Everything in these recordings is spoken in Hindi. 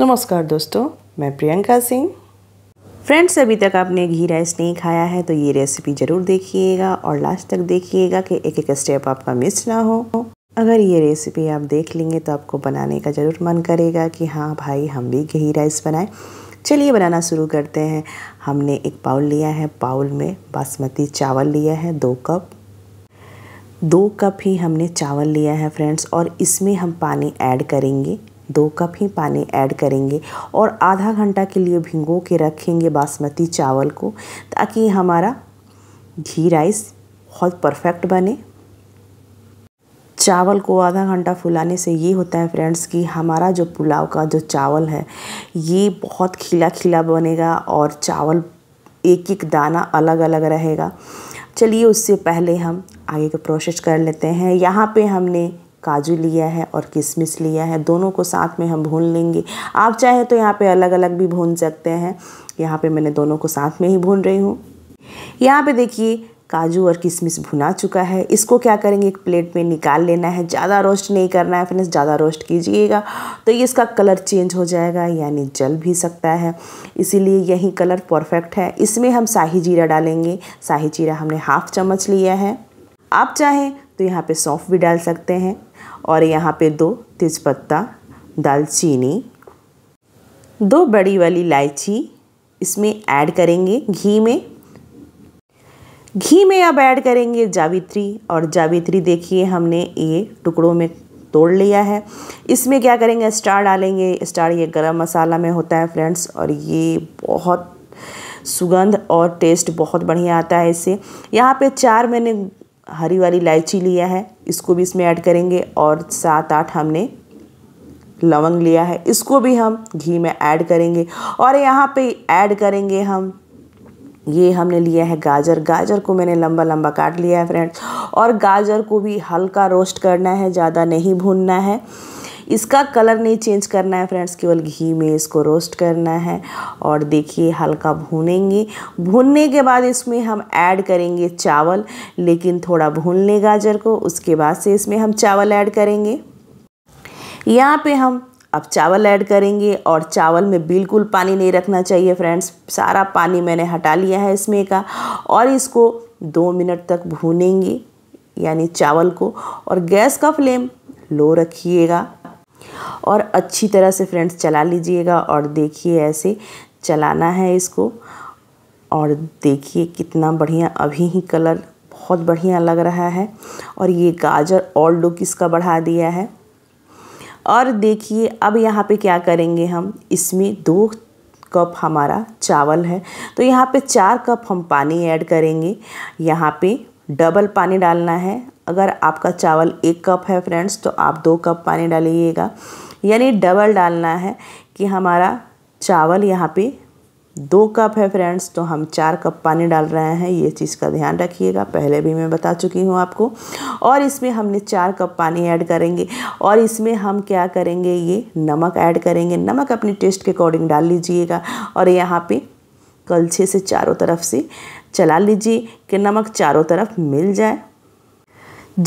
नमस्कार दोस्तों मैं प्रियंका सिंह फ्रेंड्स अभी तक आपने घी राइस नहीं खाया है तो ये रेसिपी ज़रूर देखिएगा और लास्ट तक देखिएगा कि एक एक स्टेप आपका मिस ना हो अगर ये रेसिपी आप देख लेंगे तो आपको बनाने का ज़रूर मन करेगा कि हाँ भाई हम भी घी राइस बनाएं चलिए बनाना शुरू करते हैं हमने एक बाउल लिया है बाउल में बासमती चावल लिया है दो कप दो कप ही हमने चावल लिया है फ्रेंड्स और इसमें हम पानी ऐड करेंगे दो कप ही पानी ऐड करेंगे और आधा घंटा के लिए भिंगो के रखेंगे बासमती चावल को ताकि हमारा घी राइस बहुत परफेक्ट बने चावल को आधा घंटा फुलाने से ये होता है फ्रेंड्स कि हमारा जो पुलाव का जो चावल है ये बहुत खिला खिला बनेगा और चावल एक एक दाना अलग अलग रहेगा चलिए उससे पहले हम आगे का प्रोसेस कर लेते हैं यहाँ पे हमने काजू लिया है और किशमिश लिया है दोनों को साथ में हम भून लेंगे आप चाहे तो यहाँ पे अलग अलग भी भून सकते हैं यहाँ पे मैंने दोनों को साथ में ही भून रही हूँ यहाँ पे देखिए काजू और किशमिश भुना चुका है इसको क्या करेंगे एक प्लेट में निकाल लेना है ज़्यादा रोस्ट नहीं करना है फिर ज़्यादा रोस्ट कीजिएगा तो ये इसका कलर चेंज हो जाएगा यानी जल भी सकता है इसीलिए यही कलर परफेक्ट है इसमें हम शाही जीरा डालेंगे शाही जीरा हमने हाफ़ चम्मच लिया है आप चाहें तो यहाँ पे सौंफ भी डाल सकते हैं और यहाँ पे दो तेज़पत्ता दालचीनी दो बड़ी वाली इलायची इसमें ऐड करेंगे घी में घी में अब ऐड करेंगे जावित्री और जावित्री देखिए हमने ये टुकड़ों में तोड़ लिया है इसमें क्या करेंगे स्टार डालेंगे स्टार ये गरम मसाला में होता है फ्रेंड्स और ये बहुत सुगंध और टेस्ट बहुत बढ़िया आता है इससे यहाँ पे चार मैंने हरी वाली इलायची लिया है इसको भी इसमें ऐड करेंगे और सात आठ हमने लवंग लिया है इसको भी हम घी में ऐड करेंगे और यहाँ पे ऐड करेंगे हम ये हमने लिया है गाजर गाजर को मैंने लंबा लंबा काट लिया है फ्रेंड्स और गाजर को भी हल्का रोस्ट करना है ज़्यादा नहीं भूनना है इसका कलर नहीं चेंज करना है फ्रेंड्स केवल घी में इसको रोस्ट करना है और देखिए हल्का भूनेंगे भूनने के बाद इसमें हम ऐड करेंगे चावल लेकिन थोड़ा भून लें गाजर को उसके बाद से इसमें हम चावल ऐड करेंगे यहाँ पे हम अब चावल ऐड करेंगे और चावल में बिल्कुल पानी नहीं रखना चाहिए फ्रेंड्स सारा पानी मैंने हटा लिया है इसमें का और इसको दो मिनट तक भूनेंगे यानी चावल को और गैस का फ्लेम लो रखिएगा और अच्छी तरह से फ्रेंड्स चला लीजिएगा और देखिए ऐसे चलाना है इसको और देखिए कितना बढ़िया अभी ही कलर बहुत बढ़िया लग रहा है और ये गाजर और लुक इसका बढ़ा दिया है और देखिए अब यहाँ पे क्या करेंगे हम इसमें दो कप हमारा चावल है तो यहाँ पे चार कप हम पानी ऐड करेंगे यहाँ पे डबल पानी डालना है अगर आपका चावल एक कप है फ्रेंड्स तो आप दो कप पानी डालिएगा यानी डबल डालना है कि हमारा चावल यहाँ पे दो कप है फ्रेंड्स तो हम चार कप पानी डाल रहे हैं ये चीज़ का ध्यान रखिएगा पहले भी मैं बता चुकी हूँ आपको और इसमें हमने चार कप पानी ऐड करेंगे और इसमें हम क्या करेंगे ये नमक ऐड करेंगे नमक अपने टेस्ट के अकॉर्डिंग डाल लीजिएगा और यहाँ पे कलछे से चारों तरफ से चला लीजिए कि नमक चारों तरफ मिल जाए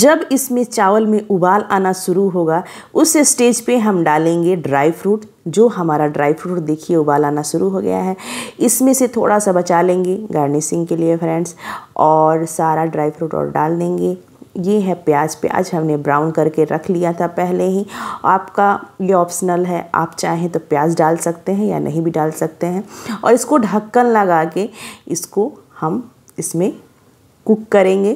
जब इसमें चावल में उबाल आना शुरू होगा उस स्टेज पे हम डालेंगे ड्राई फ्रूट जो हमारा ड्राई फ्रूट देखिए उबाल आना शुरू हो गया है इसमें से थोड़ा सा बचा लेंगे गार्निशिंग के लिए फ्रेंड्स और सारा ड्राई फ्रूट और डाल देंगे ये है प्याज प्याज हमने ब्राउन करके रख लिया था पहले ही आपका ये ऑप्शनल है आप चाहें तो प्याज डाल सकते हैं या नहीं भी डाल सकते हैं और इसको ढक्कन लगा के इसको हम इसमें कुक करेंगे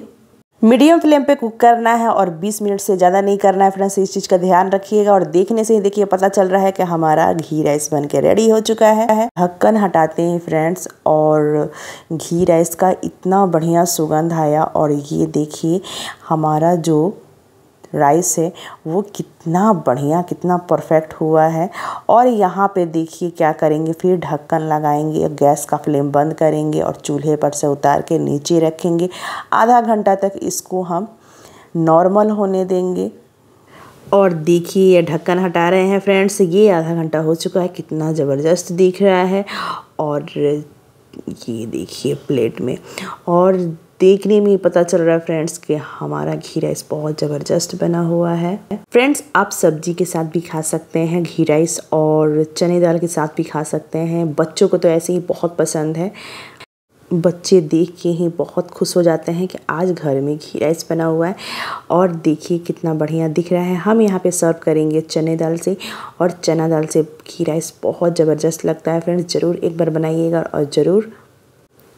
मीडियम फ्लेम पे कुक करना है और 20 मिनट से ज़्यादा नहीं करना है फ्रेंड्स इस चीज़ का ध्यान रखिएगा और देखने से ही देखिए पता चल रहा है कि हमारा घी राइस बन के रेडी हो चुका है ढक्कन हटाते हैं फ्रेंड्स और घी राइस का इतना बढ़िया सुगंध आया और ये देखिए हमारा जो राइस है वो कितना बढ़िया कितना परफेक्ट हुआ है और यहाँ पे देखिए क्या करेंगे फिर ढक्कन लगाएंगे गैस का फ्लेम बंद करेंगे और चूल्हे पर से उतार के नीचे रखेंगे आधा घंटा तक इसको हम नॉर्मल होने देंगे और देखिए ये ढक्कन हटा रहे हैं फ्रेंड्स ये आधा घंटा हो चुका है कितना ज़बरदस्त दिख रहा है और ये देखिए प्लेट में और देखने में पता चल रहा है फ्रेंड्स कि हमारा घी राइस बहुत ज़बरदस्त बना हुआ है फ्रेंड्स आप सब्जी के साथ भी खा सकते हैं घी राइस और चने दाल के साथ भी खा सकते हैं बच्चों को तो ऐसे ही बहुत पसंद है बच्चे देख के ही बहुत खुश हो जाते हैं कि आज घर में घी राइस बना हुआ है और देखिए कितना बढ़िया दिख रहा है हम यहाँ पे सर्व करेंगे चने दाल से और चना दाल से घी राइस बहुत ज़बरदस्त लगता है फ्रेंड्स ज़रूर एक बार बनाइएगा और ज़रूर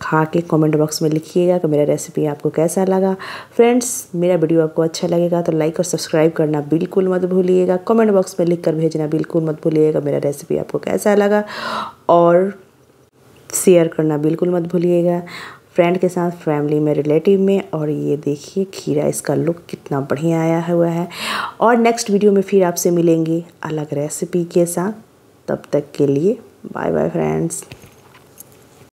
खा के कमेंट बॉक्स में लिखिएगा कि मेरा रेसिपी आपको कैसा लगा फ्रेंड्स मेरा वीडियो आपको अच्छा लगेगा तो लाइक और सब्सक्राइब करना बिल्कुल मत भूलिएगा कमेंट बॉक्स में लिख कर भेजना बिल्कुल मत भूलिएगा मेरा रेसिपी आपको कैसा लगा और शेयर करना बिल्कुल मत भूलिएगा फ्रेंड के साथ फैमिली में रिलेटिव में और ये देखिए खीरा इसका लुक कितना बढ़िया आया हुआ है और नेक्स्ट वीडियो में फिर आपसे मिलेंगे अलग रेसिपी के साथ तब तक के लिए बाय बाय फ्रेंड्स